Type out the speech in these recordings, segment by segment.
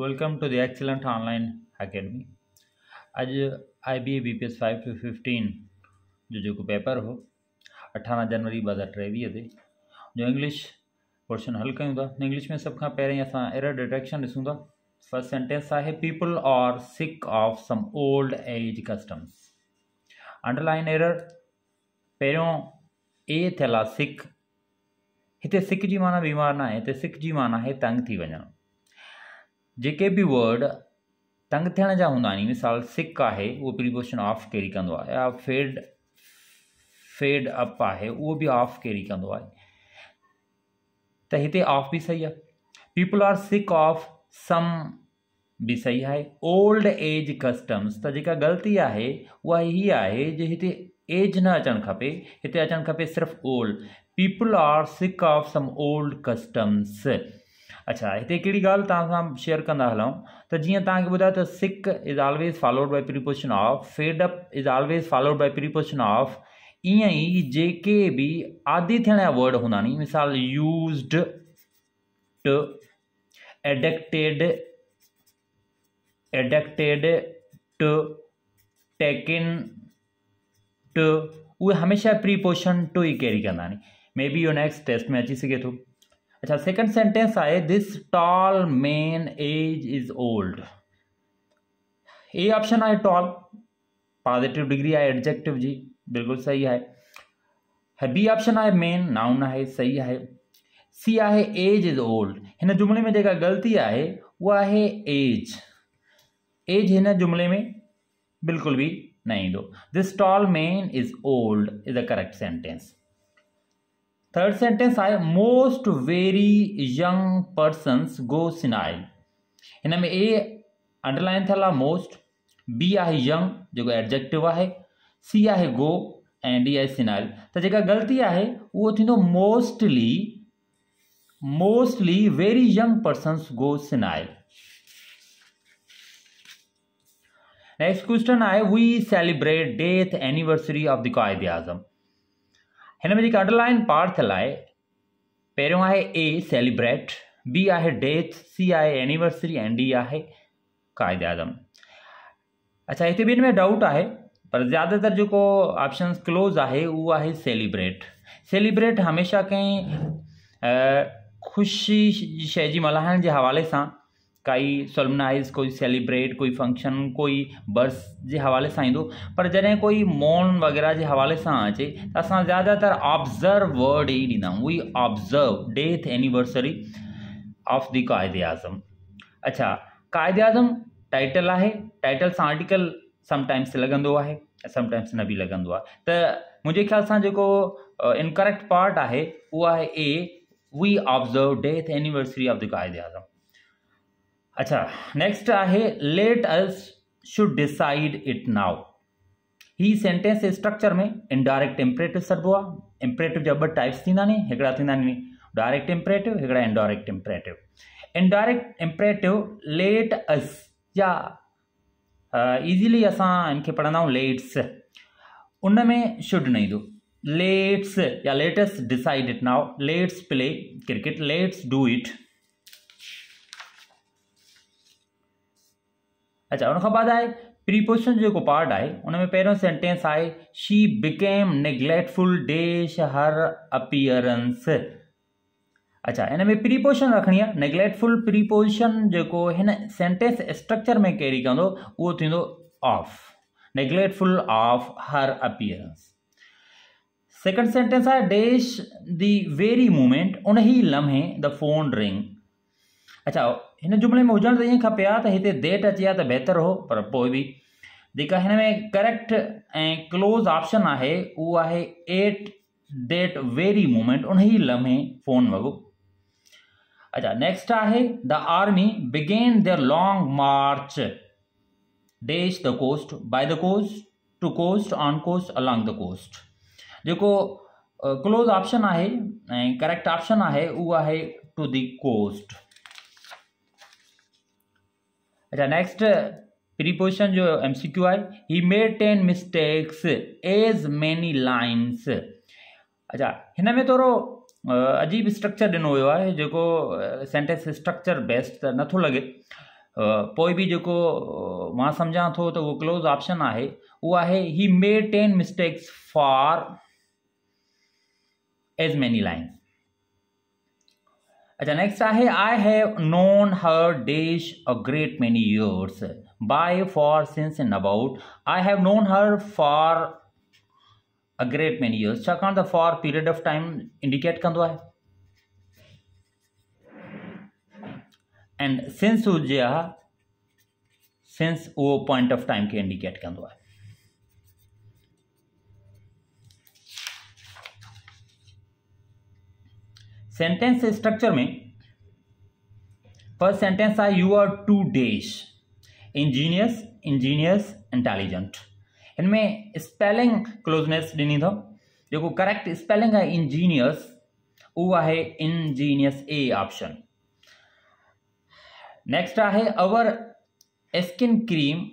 Welcome to the excellent online academy आज I B A B P S five to fifteen जो जो को paper हो अठारह जनवरी बजार हज़ार से जो इंग्लिश पोर्शन हल कयूं था इंग्लिश में सब खां पैर अस एर डिटेक्शन ॾिसूं फर्स्ट सेंटेंस है people are sick of some old age customs underline error पहिरियों ए थियल आहे सिक हिते सिक जी माना बीमार ना आहे सिक की माना है तंग थी वञणु जेके भी वर्ड तंग थियण जा हूंदा आहिनि मिसाल सिक आहे उहो प्रीपोशन ऑफ कैरी कंदो आहे या फेड फेड अप आहे उहो बि ऑफ कैरी कंदो आहे त हिते ऑफ बि सही आहे people are sick of some बि सही आहे ओल्ड एज कस्टम्स त जेका ग़लती आहे उहा हीअ आहे जे हिते एज न अचणु खपे हिते अचणु खपे सिर्फ़ु old people are sick of some old customs अच्छा हिते हिकिड़ी ॻाल्हि तव्हां सां शेयर कंदा हलूं त जीअं तव्हांखे ॿुधायो त सिक is always followed by preposition of fed up is always followed by preposition of ईअं ई जेके बि आदि थियण जा वर्ड हूंदा नी मिसाल यूज़ड टू एडिक्टेड एडिक्टेड टेकिन उहे हमेशह प्रीपोशन टू ई कैरी कंदा नी मे बी इहो नैक्स्ट टेस्ट में अची सघे थो अच्छा सेकंड सेंटेंस आए this tall man as is old A option आए टॉल पॉजिटिव डिग्री आए एडजेक्टिव जी बिल्कुल सही है है बी ऑप्शन आए मेन नाउन है सही है सी आए एज इज ओल्ड इन जुमले में जेका ग़लती है वह है एज एज हिन जुमले में बिल्कुल भी नहीं दो this tall man is old is a correct sentence third sentence तो आए most very young persons go senile में ए अंडरलाइन थला मोस्ट बी आहे यंग जो एडजेक्टिव आहे सी आहे गो ऐं डी आहे सिनाइल त जेका ग़लती आहे उहो थींदो mostly mostly very young persons go senile next question आए we celebrate death anniversary of the Quaid Azam हिन में जेके अंडरलाइन पार्थ लाइ पहिरियों आहे ए सेलिब्रेट बी आ डेथ सी आ एनिवर्सरी एंड डी आ क़ाइद आज़म अच्छा इतने ॿिनि में डाउट है पर ज़्यादातर जो ऑप्शन क्लोज़ है वो है सेलिब्रेट सेलिब्रेट हमेशा कहीं ख़ुशी जी शइ के हवा से कई सोलमनाइज कोई सेलिब्रेट कोई फंक्शन कोई बर्स के हवाले से ईंदो पर जैसे कोई मौन वग़ैरह के हवाले से अचे तो अस ज़्यादातर ऑब्ज़र्व वर्ड ही ॾींदा we observe death anniversary of the Quaide Azam अच्छा कायद आज़म टाइटल है टाइटल से आर्टिकल समटाइम्स लग है समटाइम्स न भी लॻंदो मुझे ख़्याल से जो इनकरेक्ट पार्ट है वह है A we observe death anniversary of the Quaid Azam अच्छा नेक्स्ट आहे let us should decide it now ही सेंटेंस स्ट्रक्चर में इनडायरेक्ट इम्परेटिव सर्व हुआ इम्परेटिव जब टाइप्स थी नानी हिकड़ा थी नानी डायरेक्ट इम्परेटिव हिकड़ा indirect imperative indirect imperative let us या ईजीली असां हिनखे पढ़ंदा आहियूं लेट्स उन में शुड न ईंदो लेट्स या latest decide it now let's play cricket let's do it अच्छा उन खां बाद आहे प्रिपोज़िशन जो जेको पार्ट आहे उन में पहिरियों सेंटेंस आहे she became neglectful dash her appearance अच्छा हिन में प्रीपोशन रखिणी आहे नेग्लेट फुल प्रीपोज़िशन जेको हिन सेंटेंस स्ट्रक्चर में कैरी कंदो उहो थींदो of neglect of her appearance second sentence आहे डेश दी वेरी मूमेंट उन ई लम्हे द फोन रिंग अच्छा इन जुमले में हुजणु त ईअं खपे तो त हिते देट अची आ त हो पर पोइ भी देखा हिन में करेक्ट ए क्लोज़ ऑप्शन है उहो है एट डेट वेरी मूमेंट उन लम्हे फ़ोन वगो अच्छा नेक्स्ट है the army began their long march dash the coast by the coast to coast on coast along the coast जो क्लोज़ ऑप्शन है ऐं करेक्ट ऑप्शन आहे उहो है टू द कोस्ट अच्छा नेक्स्ट प्रीपोजिशन जो एम सी क्यू आई he made ten mistakes as many lines अच्छा हिन में थोरो अजीब स्ट्रक्चर ॾिनो वियो आहे जेको सेंटेंस स्ट्रक्चर बेस्ट त नथो लॻे पोइ बि जेको मां सम्झां थो त उहो क्लोज़ ऑप्शन आहे उहो आहे he made ten mistakes for as many lines अच्छा, अच्छा नेक्स्ट है I have known her days a great many years by for since and about I have known her for a great many years छाकाणि त for period of time indicate कंदो आहे and since हुजे आहे since उहो point of time खे indicate कंदो आहे सेंटेंस स्ट्रक्चर में first sentence are you are two days ingenious ingenious intelligent इनमें स्पेलिंग क्लोजनेस ॾिनी अथव जेको करेक्ट स्पेलिंग है इंजीनियस उहो है इंजीनियस ए ऑप्शन नेक्स्ट है our skin cream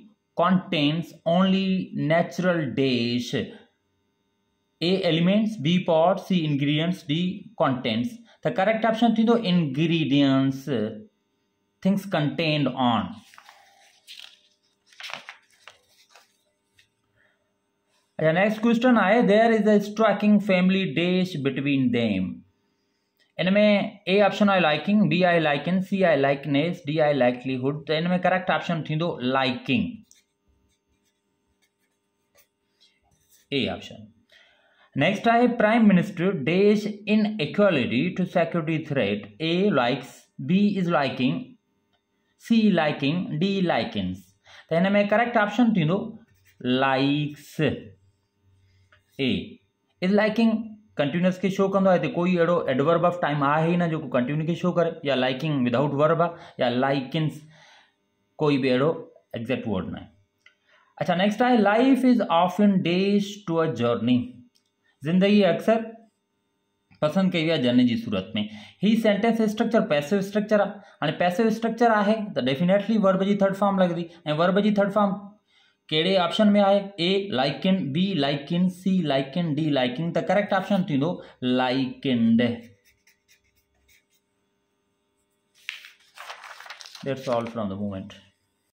contents only natural dash A elements B pot C ingredients D contents The correct option to the ingredients, things contained on. The next question आए there is a striking family dish between them. इनमें A option आहे liking B आहे liken C आहे likeness D आहे likelihood त इनमें correct option थींदो liking A option next है prime minister days in equality to security threat A likes B is liking C liking D likings त हिन में करेक्ट ऑप्शन थींदो likes A is liking continuous खे show कंदो आहे हिते कोई अहिड़ो एडवर्ब ऑफ टाइम आहे ई न जेको कंटिन्यू खे शो करे या लाइकिंग विदाउट वर्ब आहे या लाइकिंग्स कोई बि अहिड़ो एग्ज़ैक्ट वर्ड न आहे अच्छा नेक्स्ट आहे life is often dash to a journey ज़िंदगी अक्सर पसंद कई आहे जन की सूरत में ही सेंटेंस स्ट्रक्चर पैसिव स्ट्रक्चर आने पैसिव स्ट्रक्चर है तो डेफिनेटली वर्ब की थर्ड फॉर्म लगती वर्ब की थर्ड फॉर्म कड़े ऑप्शन में है A liken B liken C liken D liken त correct option likened That's all from the moment.